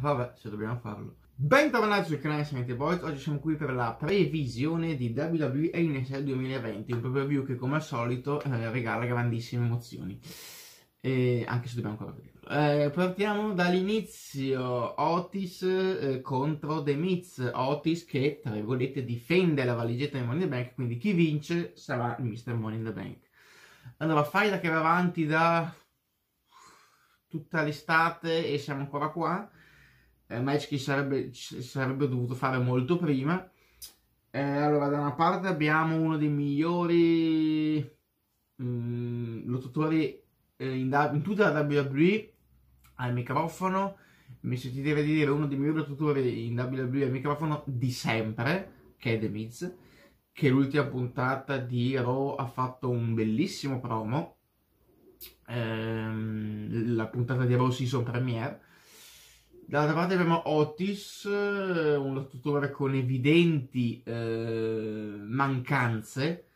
Vabbè, se dobbiamo farlo. Bentornati sul canale Sementi Boys, oggi siamo qui per la previsione di WWE e NSL 2020, un preview che come al solito eh, regala grandissime emozioni, e anche se dobbiamo ancora vederlo. Eh, partiamo dall'inizio, Otis eh, contro The Miz, Otis che tra virgolette difende la valigetta di Money in the Bank, quindi chi vince sarà il Mr. Money in the Bank. Allora, fai da che va avanti da tutta l'estate e siamo ancora qua eh, match che sarebbe, si sarebbe dovuto fare molto prima. Eh, allora, da una parte abbiamo uno dei migliori mh, mm, lottatori eh, in, in, tutta la WWE al microfono. Mi sentirei di dire uno dei migliori lottatori in WWE al microfono di sempre, che è The Miz, che l'ultima puntata di Raw ha fatto un bellissimo promo. Ehm, la puntata di Raw Season Premiere Dall'altra parte abbiamo Otis, eh, un lottatore con evidenti eh, mancanze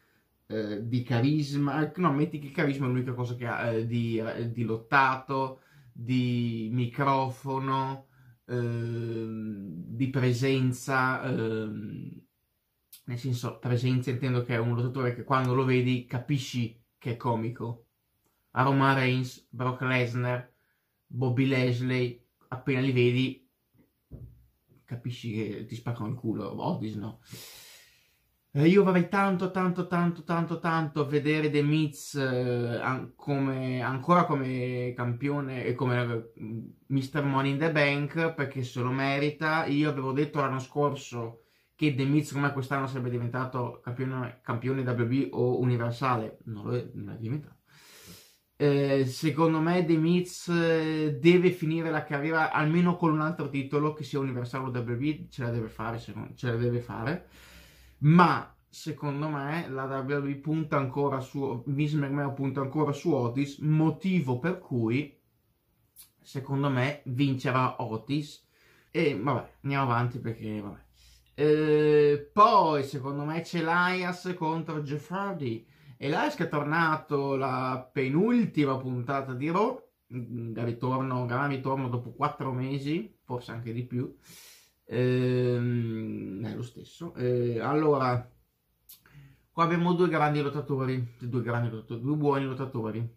eh, di carisma. Eh, no, metti che il carisma è l'unica cosa che ha eh, di, eh, di, lottato, di microfono, ehm, di presenza. Ehm, nel senso, presenza intendo che è un lottatore che quando lo vedi capisci che è comico. Aroma Roman Reigns, Brock Lesnar, Bobby Leslie appena li vedi capisci che ti spaccano il culo, Otis no. Eh, io vorrei tanto, tanto, tanto, tanto, tanto vedere The Miz eh, come, ancora come campione e come eh, Mr. Money in the Bank perché se lo merita. Io avevo detto l'anno scorso che The Miz come quest'anno sarebbe diventato campione, campione WB o universale, non lo è, non è diventato. Eh, secondo me The Miz eh, deve finire la carriera almeno con un altro titolo che sia Universal o WWE ce la deve fare, secondo, ce la deve fare. Ma secondo me la WWE punta ancora su Miz McMahon punta ancora su Otis, motivo per cui secondo me vincerà Otis e vabbè, andiamo avanti perché vabbè. Eh, poi secondo me c'è l'Ias contro Jeff Hardy. E là esce tornato la penultima puntata di Raw, mm, mm, ritorno, gran ritorno dopo quattro mesi, forse anche di più, ehm, è lo stesso. Eh, allora, qua abbiamo due grandi lottatori, due, grandi lottatori, due buoni lottatori.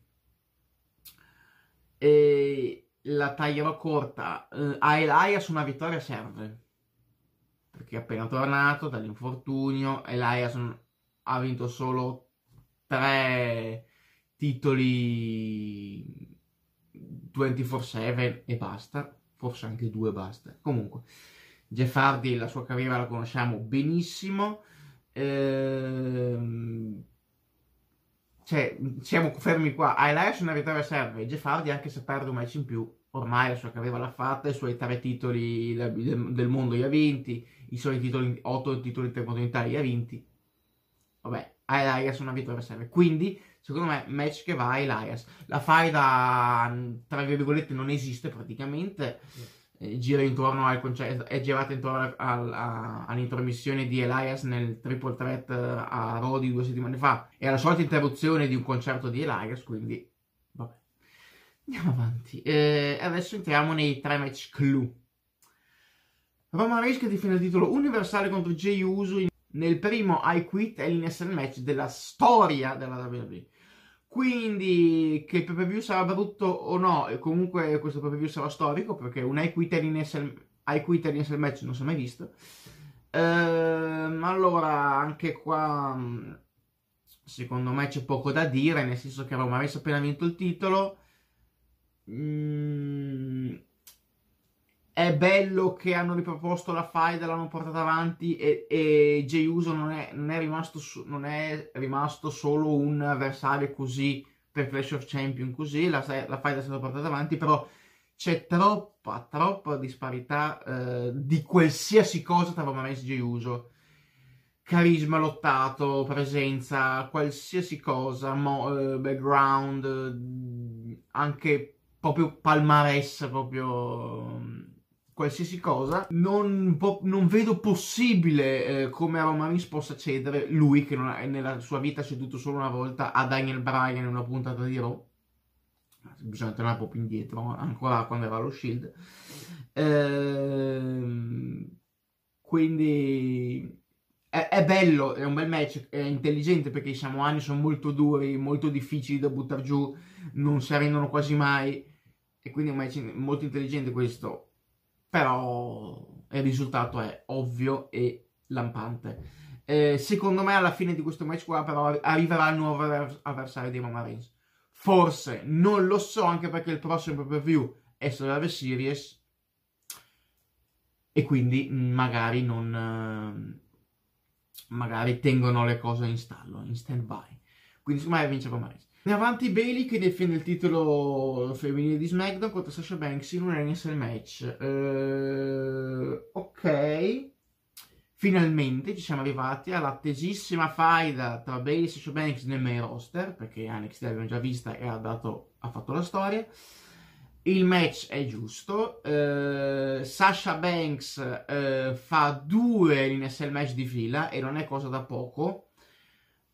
E la taglierò corta, eh, a Elias una vittoria serve, perché è appena tornato dall'infortunio, Elias ha vinto solo tre titoli 24-7 e basta, forse anche due basta. Comunque, Jeff Hardy, la sua carriera la conosciamo benissimo. Ehm, cioè, siamo fermi qua. Elias una vittoria serve. Jeff Hardy, anche se perde un match in più, ormai la sua carriera l'ha fatta, i suoi tre titoli del mondo li ha vinti, i suoi titoli, otto titoli intercontinentali li ha vinti. Vabbè, a Elias una vittoria serve. Quindi, secondo me, match che va a Elias. La faida, tra virgolette, non esiste praticamente. Mm. Eh, gira intorno al concetto, è girata intorno al, a, all'intromissione di Elias nel triple threat eh, a Rodi due settimane fa e alla solita interruzione di un concerto di Elias, quindi vabbè. Andiamo avanti. Eh, adesso entriamo nei tre match clue. Roman rischia di finire il titolo universale contro Jey Uso in nel primo I Quit e l'Inesel Match della storia della WWE. Quindi che il preview sarà brutto o no, e comunque questo preview sarà storico perché un I Quit e l'Inesel Match non si è mai visto. Ehm, allora, anche qua mm, secondo me c'è poco da dire, nel senso che Romaris ha appena vinto il titolo. Mm, è bello che hanno riproposto la faida, l'hanno portata avanti e, e Jay Uso non è, non, è rimasto, non è, rimasto, solo un avversario così per Flash of Champion così, la, la faida è stata portata avanti, però c'è troppa, troppa disparità eh, di qualsiasi cosa tra Roman Reigns e Jay Uso. Carisma lottato, presenza, qualsiasi cosa, mo, eh, background, mm, anche proprio palmares, proprio mm, qualsiasi cosa, non, non vedo possibile eh, come a Romanis possa cedere lui che ha, nella sua vita ha ceduto solo una volta a Daniel Bryan in una puntata di Raw. Bisogna tornare proprio indietro, ancora quando era lo Shield. Eh, quindi è, è, bello, è un bel match, è intelligente perché i samoani sono molto duri, molto difficili da buttare giù, non si arrendono quasi mai. E quindi è un match molto intelligente questo però il risultato è ovvio e lampante. Eh, secondo me alla fine di questo match qua però arriverà il nuovo avversario di Roman Reigns. Forse, non lo so, anche perché il prossimo preview è Survivor Series e quindi magari non... magari tengono le cose in stallo, in stand by. Quindi secondo me vince Roman Reigns. In avanti Bailey che difende il titolo femminile di SmackDown contro Sasha Banks in un NSL match. Eh, ok, finalmente ci siamo arrivati all'attesissima faida tra Bailey e Sasha Banks nel main roster, perché NXT l'abbiamo già vista e ha, dato, ha fatto la storia. Il match è giusto, eh, Sasha Banks eh, fa due NSL match di fila e non è cosa da poco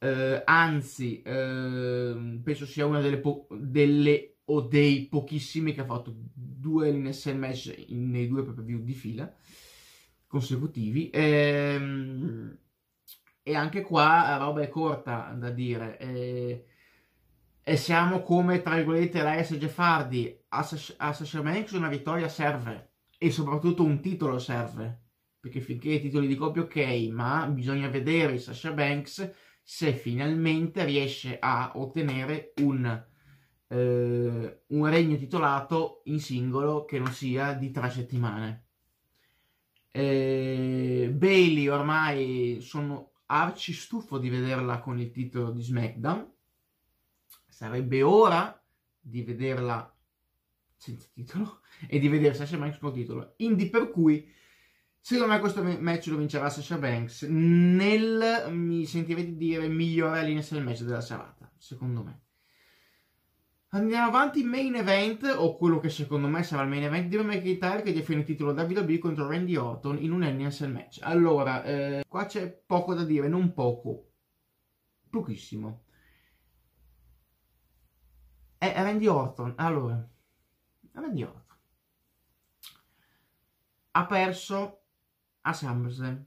eh, anzi eh, penso sia una delle, po- delle, o dei pochissimi che ha fatto due NSL match in, nei due proprio view di fila consecutivi ehm, e anche qua la eh, roba è corta da dire eh, e siamo come tra virgolette la S. Jeff Hardy a Sasha Banks una vittoria serve e soprattutto un titolo serve perché finché i titoli di coppia ok ma bisogna vedere Sasha Banks se finalmente riesce a ottenere un, eh, un regno titolato in singolo che non sia di tre settimane. Eh, Bailey ormai sono arci stufo di vederla con il titolo di SmackDown. Sarebbe ora di vederla senza titolo e di vedere Sasha Banks con titolo. Indi per cui Secondo me questo match lo vincerà Sasha Banks nel, mi di dire, migliore allineazione del match della serata, secondo me. Andiamo avanti, main event, o quello che secondo me sarà il main event, di McIntyre che definisce il titolo WWE contro Randy Orton in un NSL Match. Allora, eh, qua c'è poco da dire, non poco, pochissimo. È Randy Orton, allora, Randy Orton. Ha perso a SummerSlam,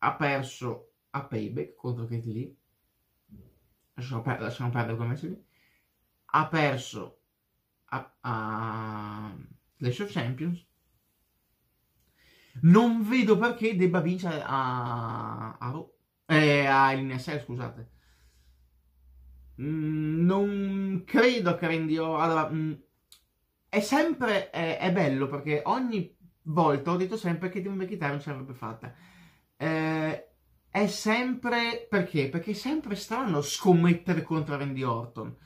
ha perso a Payback contro Kate Lee, lasciamo, per, lasciamo perdere come si lì, ha perso a, a Clash of Champions, non vedo perché debba vincere a, a, Ro, eh, a LNSL, scusate. Mm, non credo che rendi Orton... Allora, mm, è sempre... È, è bello perché ogni volta ho detto sempre che di un chitarra non sarebbe fatta. Eh, è sempre perché? Perché è sempre strano scommettere contro Randy Orton.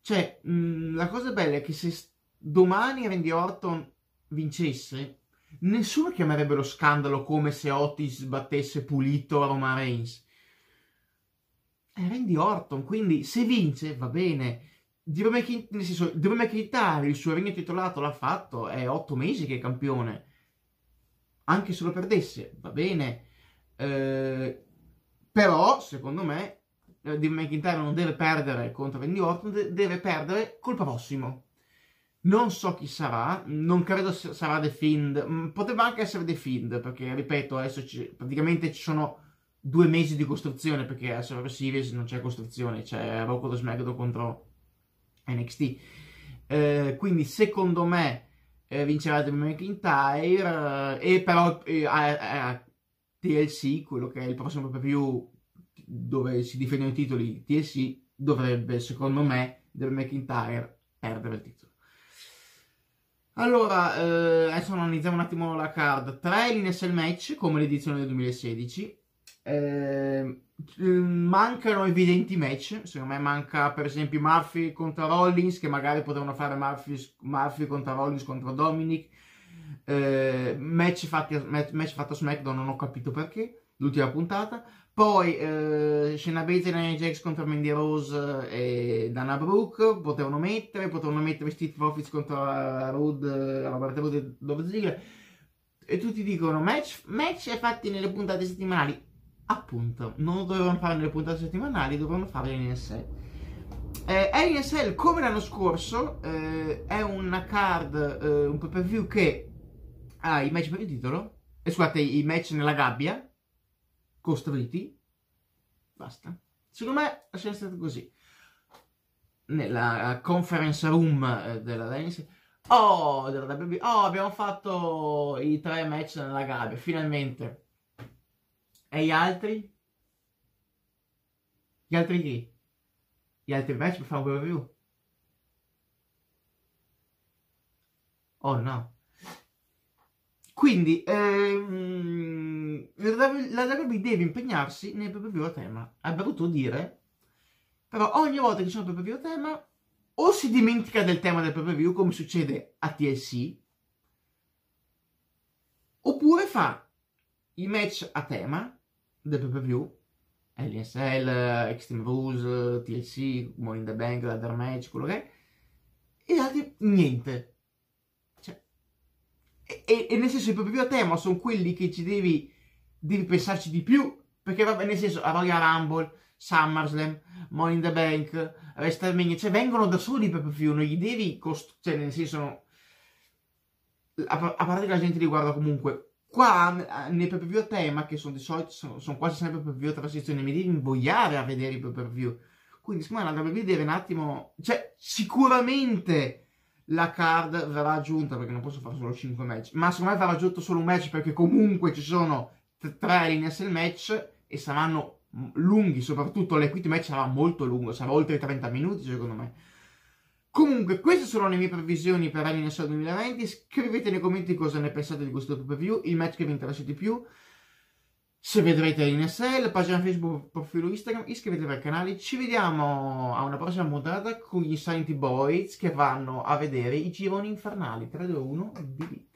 Cioè, mh, mm, la cosa bella è che se domani Randy Orton vincesse, nessuno chiamerebbe lo scandalo come se Otis battesse pulito a Roma Reigns. È Randy Orton, quindi se vince va bene Deve McIntyre, il suo regno titolato l'ha fatto, è otto mesi che è campione. Anche se lo perdesse, va bene. Eh, però, secondo me, eh, Dave McIntyre non deve perdere contro Randy Orton, deve perdere col prossimo. Non so chi sarà, non credo sarà The Fiend, poteva anche essere The Fiend, perché ripeto, adesso ci, praticamente ci sono due mesi di costruzione, perché a Server Series non c'è costruzione, c'è Rocco the Smackdown contro NXT. Eh, quindi secondo me eh, vincerà Drew McIntyre eh, e però eh, a, a, TLC, quello che è il prossimo pay dove si difendono i titoli TLC, dovrebbe secondo me Drew McIntyre perdere il titolo. Allora, eh, adesso analizziamo un attimo la card. Tre linee match come l'edizione del 2016. Eh, Ehm, mancano evidenti match. Secondo me manca per esempio Murphy contro Rollins, che magari potevano fare Murphy, Murphy contro Rollins contro Dominic. Eh, match, fatti, match, match, fatto a SmackDown, non ho capito perché. L'ultima puntata. Poi eh, Shayna Baszler e Jax contro Mandy Rose eh, e Dana Brooke potevano mettere, potevano mettere Steve Profits contro eh, Road, eh, Robert Roode e Dove Ziggler e tutti dicono match, match fatti nelle puntate settimanali appunto, non dovevano fare le puntate settimanali, dovevano fare l'NSL. Eh, NSL, come l'anno scorso, eh, è una card, eh, un pay view che ha i match per il titolo, eh, scusate, i match nella gabbia, costruiti, basta. Secondo me è stato così. Nella conference room eh, della Dynasty, oh, della WB, oh, abbiamo fatto i tre match nella gabbia, finalmente. E gli altri? Gli altri chi? Gli altri match mi fanno proprio più. Oh no. Quindi, ehm, la WWE deve impegnarsi nel proprio più a tema. È brutto dire, però ogni volta che c'è un proprio più a tema, o si dimentica del tema del proprio più, come succede a TLC, oppure fa i match a tema del pay per view LSL, Extreme Rules, TLC, Money in the Bank, Ladder Match, quello che è, e altri niente. Cioè, e, e, e, nel senso i proprio a tema sono quelli che ci devi, devi pensarci di più, perché vabbè, nel senso, a varia Rumble, SummerSlam, Money in the Bank, WrestleMania, cioè vengono da soli i proprio non gli devi, costruire, cioè nel senso, a, a parte che la gente li guarda comunque, Qua eh, nei pay per view a tema, che sono di solito sono, sono quasi sempre pay per view tra sezioni, mi devi invogliare a vedere i pay per view. Quindi, secondo me, andrà a vedere un attimo. Cioè, sicuramente la card verrà aggiunta perché non posso fare solo 5 match. Ma secondo me verrà aggiunto solo un match perché comunque ci sono tre linee nel match e saranno lunghi, soprattutto l'equity match sarà molto lungo, sarà oltre i 30 minuti secondo me. Comunque, queste sono le mie previsioni per Alien Assault 2020. Scrivete nei commenti cosa ne pensate di questo preview, il match che vi interessa di più. Se vedrete l'NSL, pagina Facebook, profilo Instagram, iscrivetevi al canale. Ci vediamo a una prossima puntata con gli Silent Boys che vanno a vedere i gironi infernali. 3, 2, 1, delete.